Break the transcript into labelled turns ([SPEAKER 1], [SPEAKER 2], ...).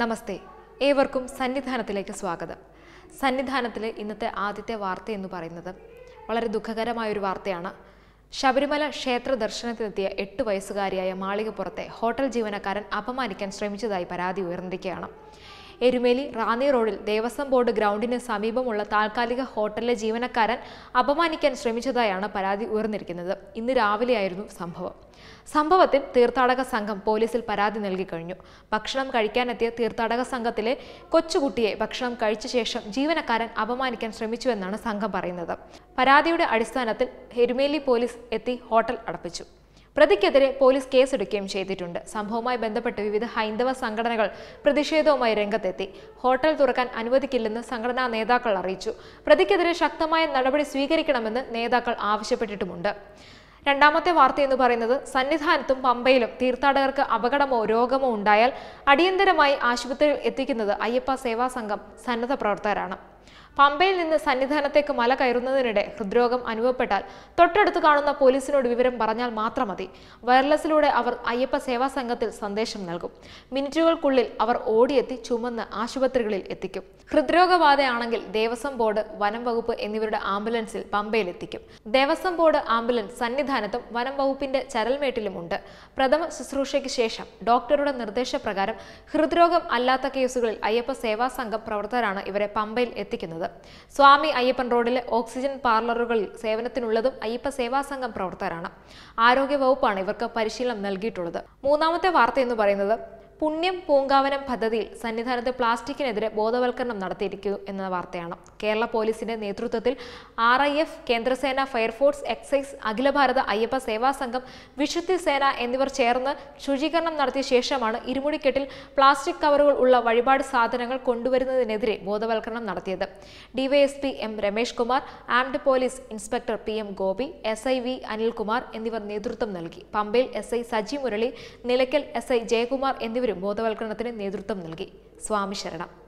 [SPEAKER 1] നമസ്തേ ഏവർക്കും സന്നിധാനത്തിലേക്ക് സ്വാഗതം സന്നിധാനത്തിലെ ഇന്നത്തെ ആദ്യത്തെ വാർത്ത എന്ന് പറയുന്നത് വളരെ ദുഃഖകരമായ ഒരു വാർത്തയാണ് ശബരിമല ക്ഷേത്ര ദർശനത്തിനെത്തിയ എട്ട് വയസ്സുകാരിയായ മാളികപ്പുറത്തെ ഹോട്ടൽ ജീവനക്കാരൻ അപമാനിക്കാൻ ശ്രമിച്ചതായി പരാതി ഉയർന്നിരിക്കുകയാണ് എരുമേലി റാന്നി റോഡിൽ ദേവസ്വം ബോർഡ് ഗ്രൗണ്ടിന് സമീപമുള്ള താൽക്കാലിക ഹോട്ടലിലെ ജീവനക്കാരൻ അപമാനിക്കാൻ ശ്രമിച്ചതായാണ് പരാതി ഉയർന്നിരിക്കുന്നത് ഇന്ന് രാവിലെയായിരുന്നു സംഭവം സംഭവത്തിൽ തീർത്ഥാടക സംഘം പോലീസിൽ പരാതി നൽകി കഴിഞ്ഞു ഭക്ഷണം കഴിക്കാനെത്തിയ തീർത്ഥാടക സംഘത്തിലെ കൊച്ചുകുട്ടിയെ ഭക്ഷണം കഴിച്ച ശേഷം ജീവനക്കാരൻ അപമാനിക്കാൻ ശ്രമിച്ചുവെന്നാണ് സംഘം പറയുന്നത് പരാതിയുടെ അടിസ്ഥാനത്തിൽ എരുമേലി പോലീസ് എത്തി ഹോട്ടൽ അടപ്പിച്ചു പ്രതിക്കെതിരെ പോലീസ് കേസെടുക്കുകയും ചെയ്തിട്ടുണ്ട് സംഭവവുമായി ബന്ധപ്പെട്ട് വിവിധ ഹൈന്ദവ സംഘടനകൾ പ്രതിഷേധവുമായി രംഗത്തെത്തി ഹോട്ടൽ തുറക്കാൻ അനുവദിക്കില്ലെന്ന് സംഘടനാ നേതാക്കൾ അറിയിച്ചു പ്രതിക്കെതിരെ ശക്തമായ നടപടി സ്വീകരിക്കണമെന്ന് നേതാക്കൾ ആവശ്യപ്പെട്ടിട്ടുമുണ്ട് രണ്ടാമത്തെ വാർത്ത എന്ന് പറയുന്നത് സന്നിധാനത്തും പമ്പയിലും തീർത്ഥാടകർക്ക് അപകടമോ രോഗമോ ഉണ്ടായാൽ അടിയന്തരമായി ആശുപത്രിയിൽ എത്തിക്കുന്നത് അയ്യപ്പ സേവാ സംഘം സന്നദ്ധ പ്രവർത്തകരാണ് പമ്പയിൽ നിന്ന് സന്നിധാനത്തേക്ക് മല കയറുന്നതിനിടെ ഹൃദ്രോഗം അനുഭവപ്പെട്ടാൽ തൊട്ടടുത്ത് കാണുന്ന പോലീസിനോട് വിവരം പറഞ്ഞാൽ മാത്രം മതി വയർലെസ്സിലൂടെ അവർ അയ്യപ്പ സേവാ സംഘത്തിൽ സന്ദേശം നൽകും മിനിറ്റുകൾക്കുള്ളിൽ അവർ ഓടിയെത്തി ചുമന്ന് ആശുപത്രികളിൽ എത്തിക്കും ഹൃദ്രോഗബാധയാണെങ്കിൽ ദേവസ്വം ബോർഡ് വനം വകുപ്പ് എന്നിവരുടെ ആംബുലൻസിൽ പമ്പയിലെത്തിക്കും ദേവസ്വം ബോർഡ് ആംബുലൻസ് സന്നിധാനത്തും വനം വകുപ്പിന്റെ ചരൽമേട്ടിലും ഉണ്ട് പ്രഥമ ശുശ്രൂഷയ്ക്ക് ശേഷം ഡോക്ടറുടെ നിർദ്ദേശപ്രകാരം ഹൃദ്രോഗം അല്ലാത്ത കേസുകളിൽ അയ്യപ്പ സേവാ സംഘം പ്രവർത്തകരാണ് ഇവരെ പമ്പയിൽ എത്തിക്കുന്നത് നടത്തുന്നത് സ്വാമി അയ്യപ്പൻ റോഡിലെ ഓക്സിജൻ പാർലറുകളിൽ സേവനത്തിനുള്ളതും അയ്യപ്പ സേവാ സംഘം പ്രവർത്തകരാണ് ആരോഗ്യ വകുപ്പാണ് ഇവർക്ക് പരിശീലനം നൽകിയിട്ടുള്ളത് മൂന്നാമത്തെ വാർത്ത എന്ന് പറയുന്നത് പുണ്യം പൂങ്കാവനം പദ്ധതിയിൽ സന്നിധാനത്ത് പ്ലാസ്റ്റിക്കിനെതിരെ ബോധവൽക്കരണം നടത്തിയിരിക്കുന്നു എന്ന വാർത്തയാണ് കേരള പോലീസിന്റെ നേതൃത്വത്തിൽ ആർ ഐ എഫ് കേന്ദ്രസേന ഫയർഫോഴ്സ് എക്സൈസ് അഖില ഭാരത അയ്യപ്പ സേവാ സംഘം വിശുദ്ധി സേന എന്നിവർ ചേർന്ന് ശുചീകരണം നടത്തിയ ശേഷമാണ് ഇരുമുടിക്കെട്ടിൽ പ്ലാസ്റ്റിക് കവറുകൾ ഉള്ള വഴിപാട് സാധനങ്ങൾ കൊണ്ടുവരുന്നതിനെതിരെ ബോധവൽക്കരണം നടത്തിയത് DYSP M Ramesh Kumar armed police inspector P M Gopi S I V Anilkumar എന്നിവർ നേതൃത്വം നൽകി പമ്പയിൽ S I Saji Murali Nilakkal S I Jayakumar എന്നിവരും എന്നിവരും ബോധവൽക്കരണത്തിന് നേതൃത്വം നൽകി സ്വാമി ശരണം